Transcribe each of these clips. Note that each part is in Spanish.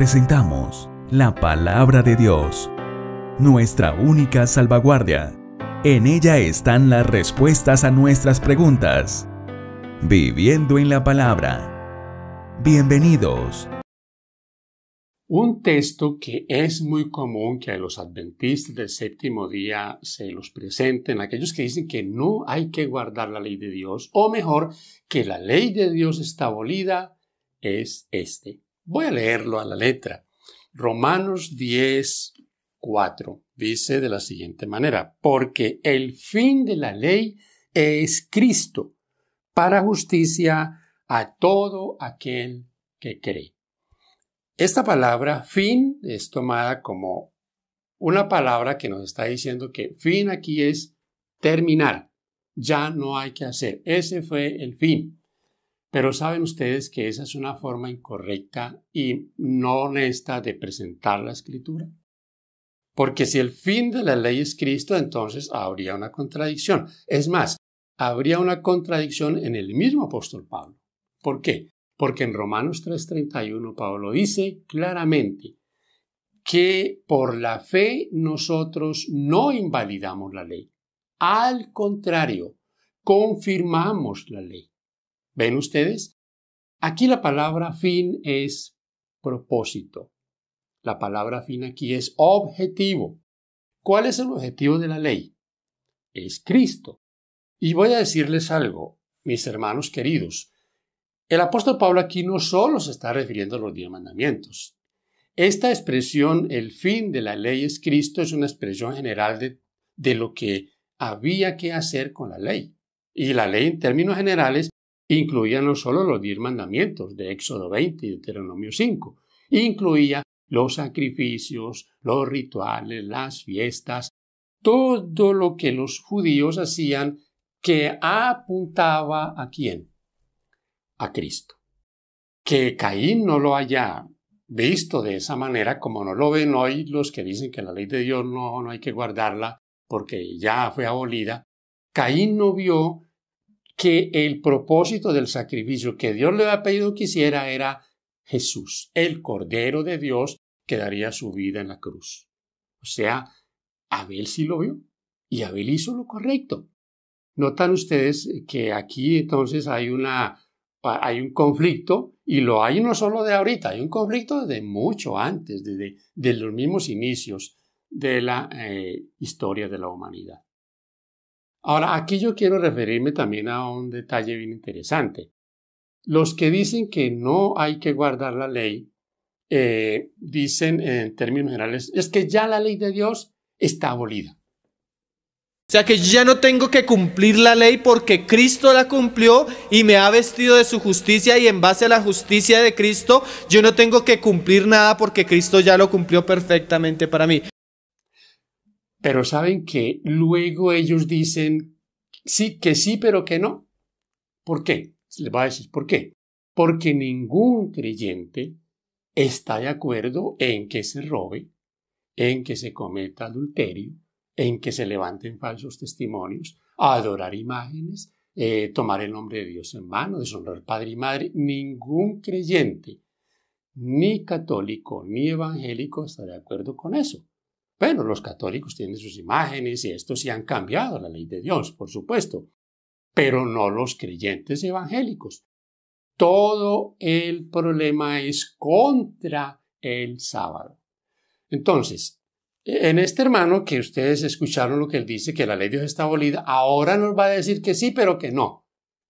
presentamos la palabra de Dios, nuestra única salvaguardia. En ella están las respuestas a nuestras preguntas. Viviendo en la palabra. Bienvenidos. Un texto que es muy común que a los adventistas del séptimo día se los presenten, aquellos que dicen que no hay que guardar la ley de Dios, o mejor, que la ley de Dios está abolida, es este. Voy a leerlo a la letra. Romanos 10, dice de la siguiente manera, porque el fin de la ley es Cristo, para justicia a todo aquel que cree. Esta palabra fin es tomada como una palabra que nos está diciendo que fin aquí es terminar, ya no hay que hacer, ese fue el fin. Pero saben ustedes que esa es una forma incorrecta y no honesta de presentar la escritura. Porque si el fin de la ley es Cristo, entonces habría una contradicción. Es más, habría una contradicción en el mismo apóstol Pablo. ¿Por qué? Porque en Romanos 3:31 Pablo dice claramente que por la fe nosotros no invalidamos la ley. Al contrario, confirmamos la ley. ¿Ven ustedes? Aquí la palabra fin es propósito. La palabra fin aquí es objetivo. ¿Cuál es el objetivo de la ley? Es Cristo. Y voy a decirles algo, mis hermanos queridos. El apóstol Pablo aquí no solo se está refiriendo a los diez mandamientos. Esta expresión, el fin de la ley es Cristo, es una expresión general de, de lo que había que hacer con la ley. Y la ley en términos generales incluía no solo los diez mandamientos de Éxodo 20 y Deuteronomio 5, incluía los sacrificios, los rituales, las fiestas, todo lo que los judíos hacían que apuntaba a quién? A Cristo. Que Caín no lo haya visto de esa manera, como no lo ven hoy los que dicen que la ley de Dios no, no hay que guardarla porque ya fue abolida, Caín no vio que el propósito del sacrificio que Dios le había pedido que hiciera era Jesús, el Cordero de Dios que daría su vida en la cruz. O sea, Abel sí lo vio y Abel hizo lo correcto. Notan ustedes que aquí entonces hay una hay un conflicto y lo hay no solo de ahorita, hay un conflicto de mucho antes, desde de los mismos inicios de la eh, historia de la humanidad. Ahora, aquí yo quiero referirme también a un detalle bien interesante. Los que dicen que no hay que guardar la ley, eh, dicen en términos generales, es que ya la ley de Dios está abolida. O sea que ya no tengo que cumplir la ley porque Cristo la cumplió y me ha vestido de su justicia y en base a la justicia de Cristo yo no tengo que cumplir nada porque Cristo ya lo cumplió perfectamente para mí. Pero saben que luego ellos dicen sí, que sí, pero que no. ¿Por qué? Les va a decir por qué. Porque ningún creyente está de acuerdo en que se robe, en que se cometa adulterio, en que se levanten falsos testimonios, adorar imágenes, eh, tomar el nombre de Dios en mano, deshonrar padre y madre. Ningún creyente, ni católico, ni evangélico está de acuerdo con eso. Bueno, los católicos tienen sus imágenes y estos sí han cambiado la ley de Dios, por supuesto, pero no los creyentes evangélicos. Todo el problema es contra el sábado. Entonces, en este hermano que ustedes escucharon lo que él dice, que la ley de Dios está abolida, ahora nos va a decir que sí, pero que no.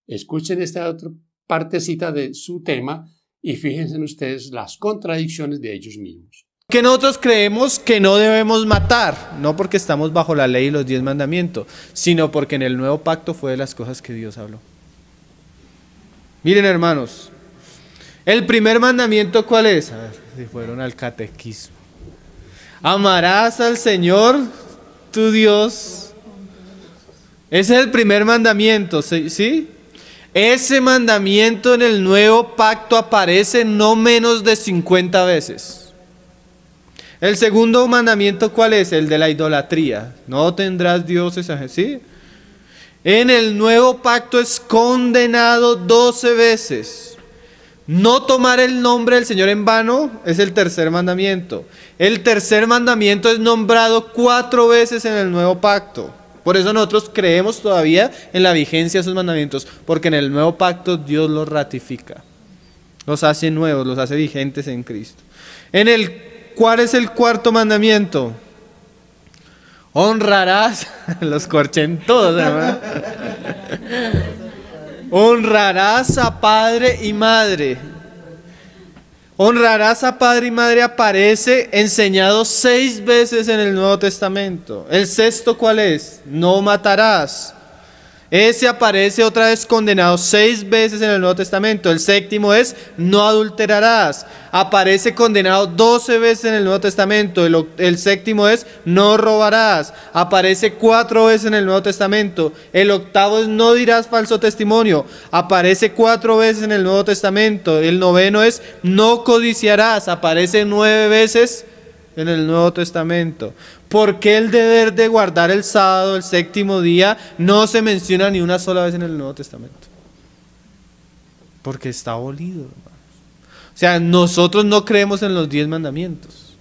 Escuchen esta otra partecita de su tema y fíjense en ustedes las contradicciones de ellos mismos. Que nosotros creemos que no debemos matar, no porque estamos bajo la ley y los diez mandamientos, sino porque en el nuevo pacto fue de las cosas que Dios habló. Miren hermanos, el primer mandamiento cuál es? si fueron al catequismo. Amarás al Señor, tu Dios. Ese es el primer mandamiento, ¿sí? Ese mandamiento en el nuevo pacto aparece no menos de 50 veces. El segundo mandamiento, ¿cuál es? El de la idolatría. No tendrás dioses ¿sí? En el nuevo pacto es condenado doce veces. No tomar el nombre del Señor en vano es el tercer mandamiento. El tercer mandamiento es nombrado cuatro veces en el nuevo pacto. Por eso nosotros creemos todavía en la vigencia de esos mandamientos, porque en el nuevo pacto Dios los ratifica, los hace nuevos, los hace vigentes en Cristo. En el ¿cuál es el cuarto mandamiento? Honrarás los corchentos, Honrarás a padre y madre. Honrarás a padre y madre aparece enseñado seis veces en el Nuevo Testamento. El sexto, ¿cuál es? No matarás. Ese aparece otra vez condenado seis veces en el Nuevo Testamento. El séptimo es no adulterarás. Aparece condenado doce veces en el Nuevo Testamento. El, séptimo es no robarás. Aparece cuatro veces en el Nuevo Testamento. El octavo es no dirás falso testimonio. Aparece cuatro veces en el Nuevo Testamento. El noveno es no codiciarás. Aparece nueve veces en el Nuevo Testamento. ¿Por qué el deber de guardar el sábado, el séptimo día, no se menciona ni una sola vez en el Nuevo Testamento? Porque está abolido, hermanos. O sea, nosotros no creemos en los diez mandamientos.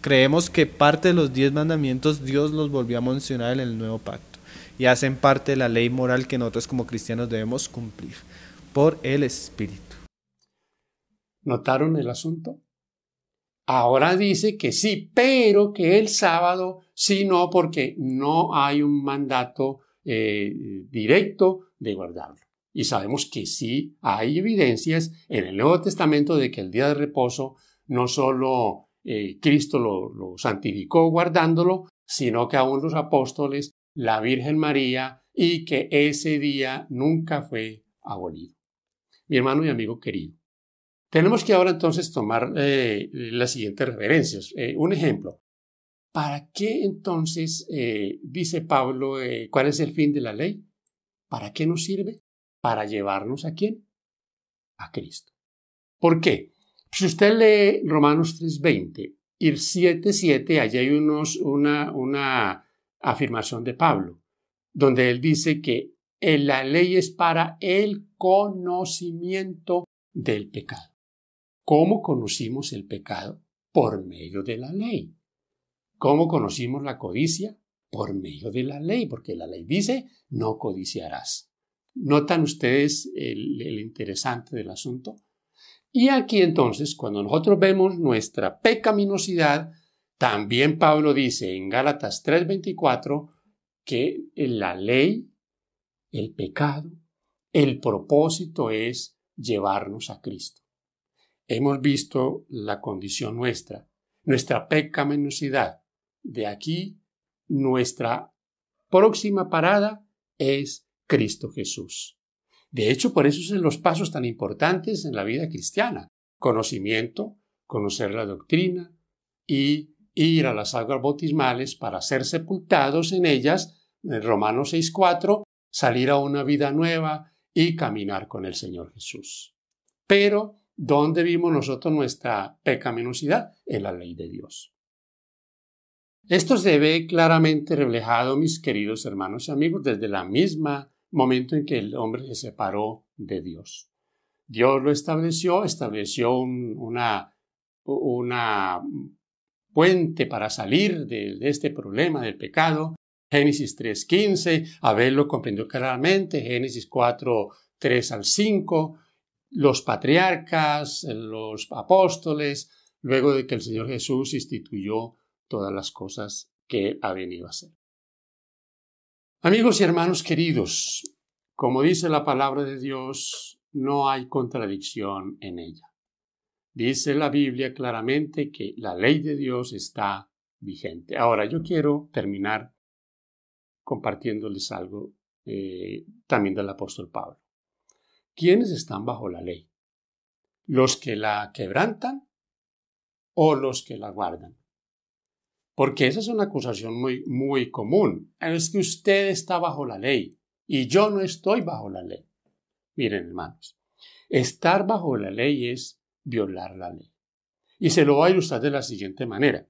Creemos que parte de los diez mandamientos Dios los volvió a mencionar en el Nuevo Pacto. Y hacen parte de la ley moral que nosotros como cristianos debemos cumplir por el Espíritu. ¿Notaron el asunto? Ahora dice que sí, pero que el sábado sí no, porque no hay un mandato eh, directo de guardarlo. Y sabemos que sí hay evidencias en el Nuevo Testamento de que el día de reposo no solo eh, Cristo lo, lo santificó guardándolo, sino que aún los apóstoles, la Virgen María, y que ese día nunca fue abolido. Mi hermano y amigo querido, tenemos que ahora entonces tomar eh, las siguientes referencias. Eh, un ejemplo. ¿Para qué entonces eh, dice Pablo cuál es el fin de la ley? ¿Para qué nos sirve? Para llevarnos a quién? A Cristo. ¿Por qué? Si usted lee Romanos 3:20 y 7:7, allí hay una, una afirmación de Pablo, donde él dice que la ley es para el conocimiento del pecado. ¿Cómo conocimos el pecado? Por medio de la ley. ¿Cómo conocimos la codicia? Por medio de la ley, porque la ley dice, no codiciarás. ¿Notan ustedes el, interesante del asunto? Y aquí entonces, cuando nosotros vemos nuestra pecaminosidad, también Pablo dice en Gálatas 3:24 que la ley, el pecado, el propósito es llevarnos a Cristo hemos visto la condición nuestra, nuestra pecaminosidad. De aquí, nuestra próxima parada es Cristo Jesús. De hecho, por eso son los pasos tan importantes en la vida cristiana. Conocimiento, conocer la doctrina y ir a las aguas bautismales para ser sepultados en ellas, en Romanos 6.4, salir a una vida nueva y caminar con el Señor Jesús. Pero ¿Dónde vimos nosotros nuestra pecaminosidad? En la ley de Dios. Esto se ve claramente reflejado, mis queridos hermanos y amigos, desde el mismo momento en que el hombre se separó de Dios. Dios lo estableció, estableció una, una puente para salir de, de, este problema del pecado. Génesis 3.15, Abel lo comprendió claramente, Génesis 4.3 al 5, los patriarcas, los apóstoles, luego de que el Señor Jesús instituyó todas las cosas que ha venido a hacer. Amigos y hermanos queridos, como dice la palabra de Dios, no hay contradicción en ella. Dice la Biblia claramente que la ley de Dios está vigente. Ahora, yo quiero terminar compartiéndoles algo eh, también del apóstol Pablo. ¿Quiénes están bajo la ley? ¿Los que la quebrantan o los que la guardan? Porque esa es una acusación muy, muy común. Es que usted está bajo la ley y yo no estoy bajo la ley. Miren, hermanos, estar bajo la ley es violar la ley. Y se lo voy a ilustrar de la siguiente manera.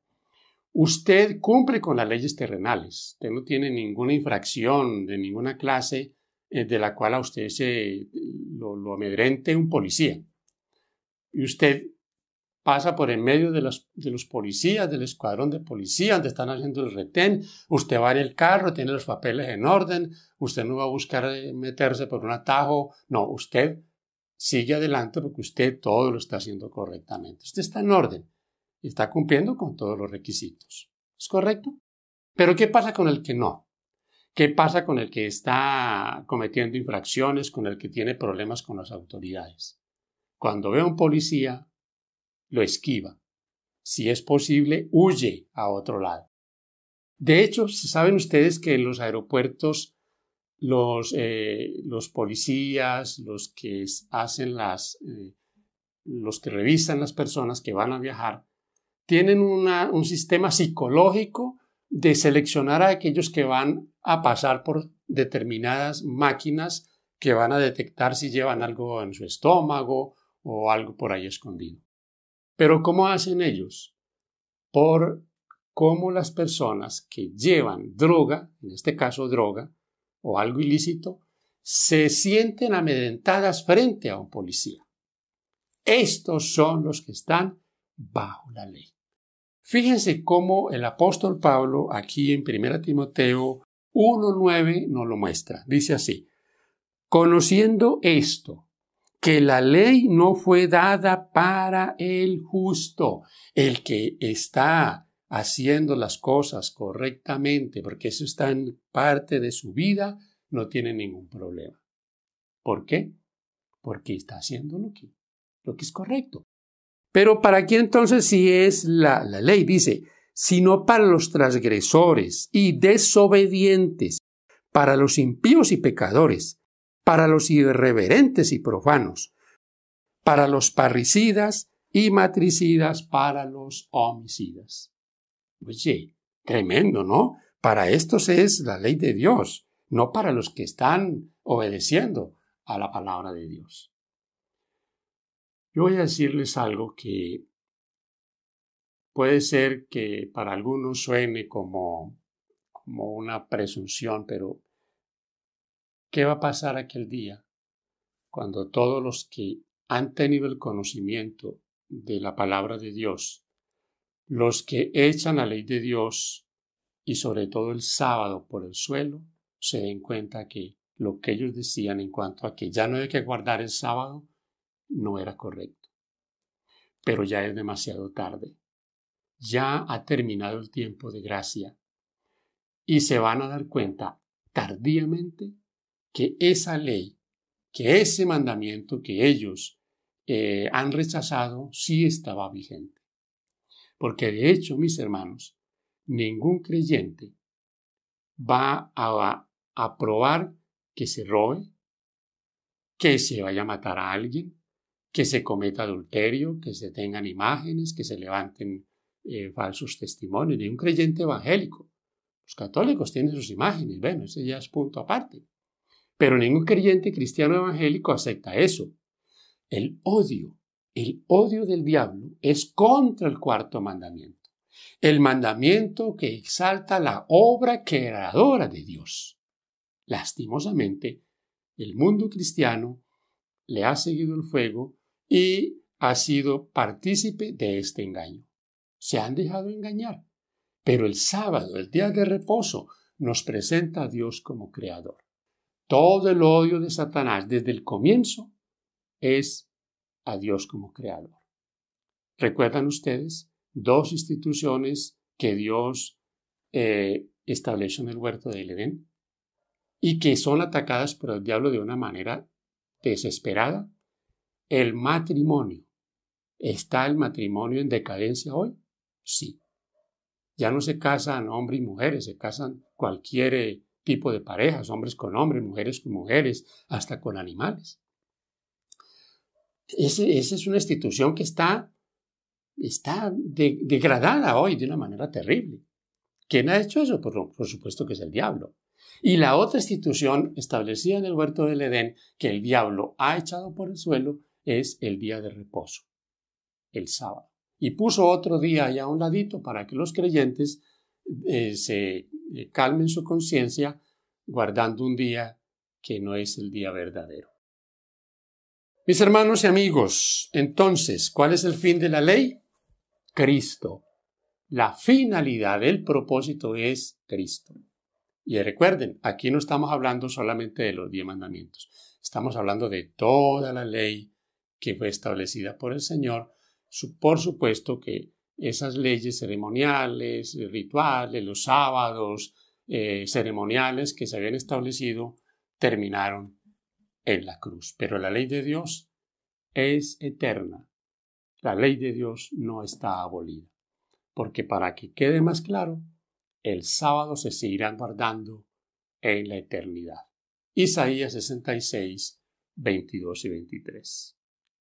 Usted cumple con las leyes terrenales. Usted no tiene ninguna infracción de ninguna clase eh, de la cual a usted se lo, amedrente un policía. Y usted pasa por en medio de los, de los policías, del escuadrón de policía, donde están haciendo el retén, usted va en el carro, tiene los papeles en orden, usted no va a buscar eh, meterse por un atajo, no, usted sigue adelante porque usted todo lo está haciendo correctamente. Usted está en orden y está cumpliendo con todos los requisitos. ¿Es correcto? Pero ¿qué pasa con el que no? ¿Qué pasa con el que está cometiendo infracciones, con el que tiene problemas con las autoridades? Cuando ve a un policía, lo esquiva. Si es posible, huye a otro lado. De hecho, saben ustedes que en los aeropuertos eh, los, policías, los que hacen las, eh, los que revisan las personas que van a viajar, tienen un sistema psicológico de seleccionar a aquellos que van a pasar por determinadas máquinas que van a detectar si llevan algo en su estómago o algo por ahí escondido. Pero ¿cómo hacen ellos? Por cómo las personas que llevan droga, en este caso droga, o algo ilícito, se sienten amedrentadas frente a un policía. Estos son los que están bajo la ley. Fíjense cómo el apóstol Pablo aquí en 1 Timoteo 1.9 nos lo muestra. Dice así, conociendo esto, que la ley no fue dada para el justo, el que está haciendo las cosas correctamente, porque eso está en parte de su vida, no tiene ningún problema. ¿Por qué? Porque está haciendo lo que, lo que es correcto. Pero para quién entonces sí es la, la ley, dice, sino para los transgresores y desobedientes, para los impíos y pecadores, para los irreverentes y profanos, para los parricidas y matricidas, para los homicidas. Oye, tremendo, ¿no? Para estos es la ley de Dios, no para los que están obedeciendo a la palabra de Dios. Yo voy a decirles algo que puede ser que para algunos suene como, como una presunción, pero ¿qué va a pasar aquel día cuando todos los que han tenido el conocimiento de la palabra de Dios, los que echan la ley de Dios y sobre todo el sábado por el suelo, se den cuenta que lo que ellos decían en cuanto a que ya no hay que guardar el sábado, no era correcto. Pero ya es demasiado tarde. Ya ha terminado el tiempo de gracia. Y se van a dar cuenta tardíamente que esa ley, que ese mandamiento que ellos eh, han rechazado, sí estaba vigente. Porque de hecho, mis hermanos, ningún creyente va a probar que se robe, que se vaya a matar a alguien, que se cometa adulterio, que se tengan imágenes, que se levanten eh, falsos testimonios, ni un creyente evangélico. Los católicos tienen sus imágenes, bueno, ese ya es punto aparte. Pero ningún creyente cristiano evangélico acepta eso. El odio, el odio del diablo es contra el cuarto mandamiento. El mandamiento que exalta la obra creadora de Dios. Lastimosamente, el mundo cristiano le ha seguido el fuego y ha sido partícipe de este engaño. Se han dejado engañar. Pero el sábado, el día de reposo, nos presenta a Dios como creador. Todo el odio de Satanás desde el comienzo es a Dios como creador. ¿Recuerdan ustedes dos instituciones que Dios eh, estableció en el huerto del Edén y que son atacadas por el diablo de una manera desesperada? el matrimonio. ¿Está el matrimonio en decadencia hoy? Sí. Ya no se casan hombres y mujeres, se casan cualquier eh, tipo de parejas, hombres con hombres, mujeres con mujeres, hasta con animales. esa es una institución que está, está degradada hoy de una manera terrible. ¿Quién ha hecho eso? por supuesto que es el diablo. Y la otra institución establecida en el huerto del Edén, que el diablo ha echado por el suelo, es el día de reposo, el sábado. Y puso otro día allá a un ladito para que los creyentes eh, se eh, calmen su conciencia guardando un día que no es el día verdadero. Mis hermanos y amigos, entonces, ¿cuál es el fin de la ley? Cristo. La finalidad, el propósito es Cristo. Y recuerden, aquí no estamos hablando solamente de los diez mandamientos, estamos hablando de toda la ley que fue establecida por el Señor, por supuesto que esas leyes ceremoniales, rituales, los sábados eh, ceremoniales que se habían establecido terminaron en la cruz. Pero la ley de Dios es eterna. La ley de Dios no está abolida. Porque para que quede más claro, el sábado se seguirá guardando en la eternidad. Isaías 66, 22 y 23.